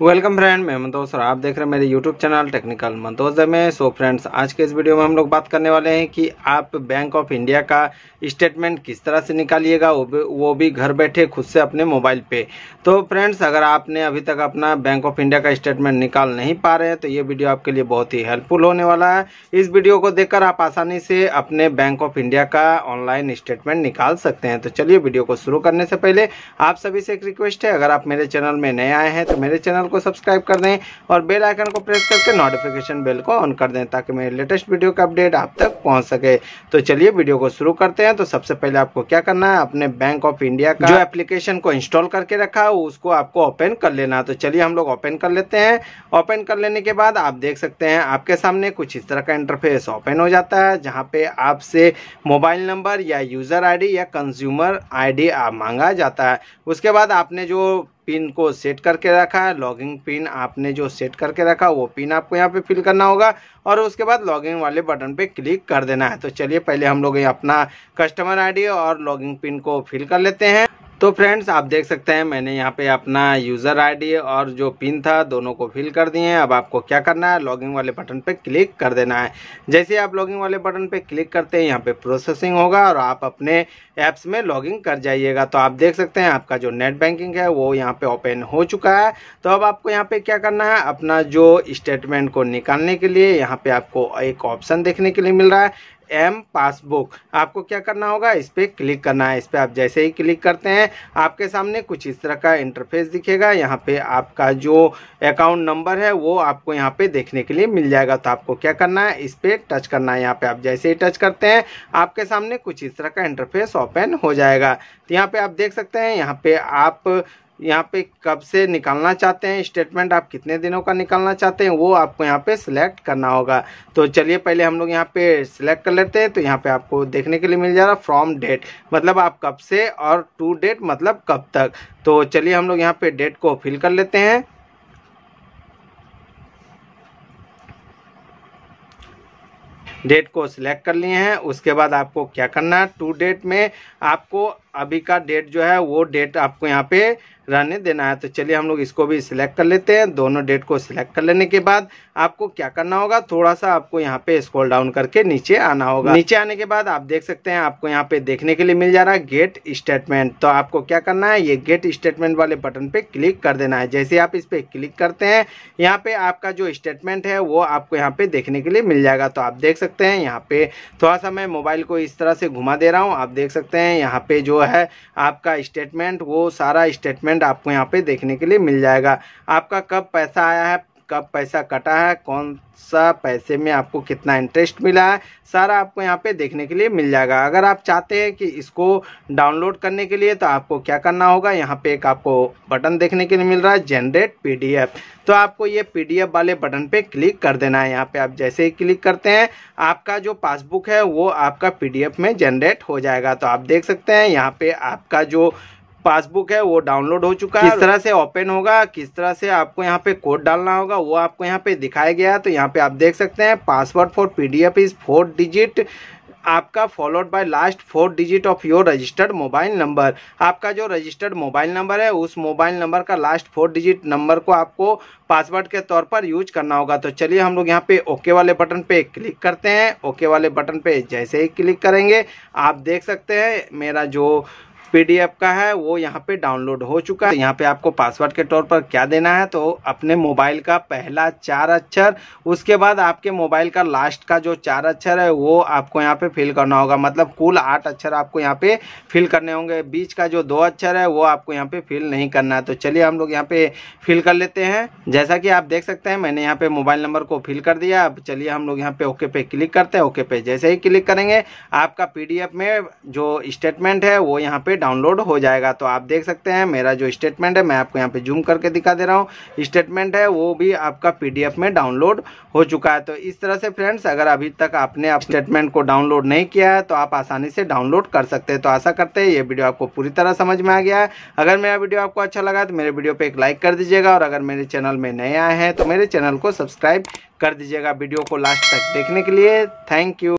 welcome friend मैं मंतोष और आप देख रहे हैं मेरे यूट्यूब चैनल टेक्निकल मंतोष में सो फ्रेंड्स आज के इस वीडियो में हम लोग बात करने वाले हैं कि आप बैंक ऑफ इंडिया का स्टेटमेंट किस तरह से निकालिएगा वो भी घर बैठे खुद से अपने मोबाइल पे तो फ्रेंड्स अगर आपने अभी तक अपना बैंक ऑफ इंडिया का स्टेटमेंट निकाल नहीं पा रहे हैं तो ये वीडियो आपके लिए बहुत ही हेल्पफुल होने वाला है इस वीडियो को देखकर आप आसानी से अपने बैंक ऑफ इंडिया का ऑनलाइन स्टेटमेंट निकाल सकते हैं तो चलिए वीडियो को शुरू करने से पहले आप सभी से एक रिक्वेस्ट है अगर आप मेरे चैनल में नए आए हैं तो मेरे चैनल चैनल को सब्सक्राइब कर दें और बेल आइकन को प्रेस करके नोटिफिकेशन बेल को ऑन कर दें ताकि मेरे लेटेस्ट वीडियो का अपडेट आप तक पहुंच सके तो चलिए वीडियो को शुरू करते हैं तो सबसे पहले आपको क्या करना है अपने बैंक ऑफ इंडिया का जो एप्लीकेशन को इंस्टॉल करके रखा है उसको आपको ओपन कर लेना तो चलिए हम लोग ओपन कर लेते हैं ओपन कर लेने के बाद आप देख सकते हैं आपके सामने कुछ इस तरह का इंटरफेस ओपन हो जाता है जहाँ पे आपसे मोबाइल नंबर या यूज़र आई या कंज्यूमर आई मांगा जाता है उसके बाद आपने जो पिन को सेट करके रखा है लॉगिंग पिन आपने जो सेट करके रखा वो पिन आपको यहाँ पे फिल करना होगा और उसके बाद लॉगिंग वाले बटन पे क्लिक कर देना है तो चलिए पहले हम लोग अपना कस्टमर आईडी और लॉगिंग पिन को फिल कर लेते हैं तो फ्रेंड्स आप देख सकते हैं मैंने यहाँ पे अपना यूज़र आईडी और जो पिन था दोनों को फिल कर दिए हैं अब आपको क्या करना है लॉगिंग वाले बटन पे क्लिक कर देना है जैसे आप लॉगिंग वाले बटन पे क्लिक करते हैं यहाँ पे प्रोसेसिंग होगा और आप अपने ऐप्स में लॉगिंग कर जाइएगा तो आप देख सकते हैं आपका जो नेट बैंकिंग है वो यहाँ पर ओपन हो चुका है तो अब आपको यहाँ पर क्या करना है अपना जो स्टेटमेंट को निकालने के लिए यहाँ पर आपको एक ऑप्शन देखने के लिए मिल रहा है एम पासबुक आपको क्या करना होगा इस पर क्लिक करना है इस पर आप जैसे ही क्लिक करते हैं आपके सामने कुछ इस तरह का इंटरफेस दिखेगा यहाँ पे आपका जो अकाउंट नंबर है वो आपको यहाँ पे देखने के लिए मिल जाएगा तो आपको क्या करना है इस पर टच करना है यहाँ पे आप जैसे ही टच करते हैं आपके सामने कुछ इस तरह का इंटरफेस ओपन हो जाएगा तो यहाँ पे आप देख सकते हैं यहाँ पे आप यहाँ पे कब से निकालना चाहते हैं स्टेटमेंट आप कितने दिनों का निकालना चाहते हैं वो आपको यहाँ पे सिलेक्ट करना होगा तो चलिए पहले हम लोग यहाँ पे सिलेक्ट कर लेते हैं तो यहाँ पे आपको देखने के लिए मिल जा रहा फ्रॉम डेट मतलब आप कब से और टू डेट मतलब कब तक तो चलिए हम लोग यहाँ पे डेट को फिल कर लेते हैं डेट को सिलेक्ट कर लिए हैं उसके बाद आपको क्या करना है टू डेट में आपको अभी का डेट जो है वो डेट आपको यहाँ पे रहने देना है तो चलिए हम लोग इसको भी सिलेक्ट कर लेते हैं दोनों डेट को सिलेक्ट कर लेने के बाद आपको क्या करना होगा थोड़ा सा आपको यहाँ पे स्क्रॉल डाउन करके नीचे आना होगा नीचे आने के बाद आप देख सकते हैं आपको यहाँ पे देखने के लिए मिल जा रहा है गेट स्टेटमेंट तो आपको क्या करना है ये गेट स्टेटमेंट वाले बटन पे क्लिक कर देना है जैसे आप इस पे क्लिक करते हैं यहाँ पे आपका जो स्टेटमेंट है वो आपको यहाँ पे देखने के लिए मिल जाएगा तो आप देख सकते हैं यहाँ पे थोड़ा सा मैं मोबाइल को इस तरह से घुमा दे रहा हूँ आप देख सकते हैं यहाँ पे जो है आपका स्टेटमेंट वो सारा स्टेटमेंट आपको यहाँ पे देखने के लिए मिल जाएगा आपका कब पैसा आया है कब पैसा कटा है कौन सा पैसे में आपको कितना इंटरेस्ट मिला है सारा आपको यहाँ पे देखने के लिए मिल जाएगा अगर आप चाहते हैं कि इसको डाउनलोड करने के लिए तो आपको क्या करना होगा यहाँ पे एक आपको बटन देखने के लिए मिल रहा है जनरेट पीडीएफ तो आपको ये पीडीएफ वाले बटन पे क्लिक कर देना है यहाँ पे आप जैसे ही क्लिक करते हैं आपका जो पासबुक है वो आपका पीडीएफ में जनरेट हो जाएगा तो आप देख सकते हैं यहाँ पे आपका जो पासबुक है वो डाउनलोड हो चुका है किस तरह से ओपन होगा किस तरह से आपको यहाँ पे कोड डालना होगा वो आपको यहाँ पे दिखाया गया है तो यहाँ पे आप देख सकते हैं password for PDF is four digit आपका followed by last four digit of your registered mobile number आपका जो रजिस्टर्ड मोबाइल नंबर है उस मोबाइल नंबर का लास्ट फोर डिजिट नंबर को आपको पासवर्ड के तौर पर यूज करना होगा तो चलिए हम लोग यहाँ पे ओके वाले बटन पे क्लिक करते हैं ओके वाले बटन पे जैसे ही क्लिक करेंगे आप देख सकते हैं मेरा जो पीडीएफ का है वो यहाँ पे डाउनलोड हो चुका है यहाँ पे आपको पासवर्ड के तौर पर क्या देना है तो अपने मोबाइल का पहला चार अक्षर उसके बाद आपके मोबाइल का लास्ट का जो चार अक्षर है वो आपको यहाँ पे फिल करना होगा मतलब कुल आठ अक्षर आपको यहाँ पे फिल करने होंगे बीच का जो दो अक्षर है वो आपको यहाँ पे फिल नहीं करना है तो चलिए हम लोग यहाँ पे फिल कर लेते हैं जैसा कि आप देख सकते हैं मैंने यहाँ पे मोबाइल नंबर को फिल कर दिया अब चलिए हम लोग यहाँ पे ओके पे क्लिक करते हैं ओके पे जैसे ही क्लिक करेंगे आपका पी में जो स्टेटमेंट है वो यहाँ पे डाउनलोड हो जाएगा तो आप देख सकते हैं मेरा जो स्टेटमेंट है मैं आपको यहाँ पे जूम करके दिखा दे रहा हूँ स्टेटमेंट है वो भी आपका पीडीएफ में डाउनलोड हो चुका है तो इस तरह से फ्रेंड्स अगर अभी तक आपने आप स्टेटमेंट को डाउनलोड नहीं किया है तो आप आसानी से डाउनलोड कर सकते हैं तो आशा करते हैं ये वीडियो आपको पूरी तरह समझ में आ गया है अगर मेरा वीडियो आपको अच्छा लगा तो मेरे वीडियो पर एक लाइक कर दीजिएगा और अगर मेरे चैनल में नए आए हैं तो मेरे चैनल को सब्सक्राइब कर दीजिएगा वीडियो को लास्ट तक देखने के लिए थैंक यू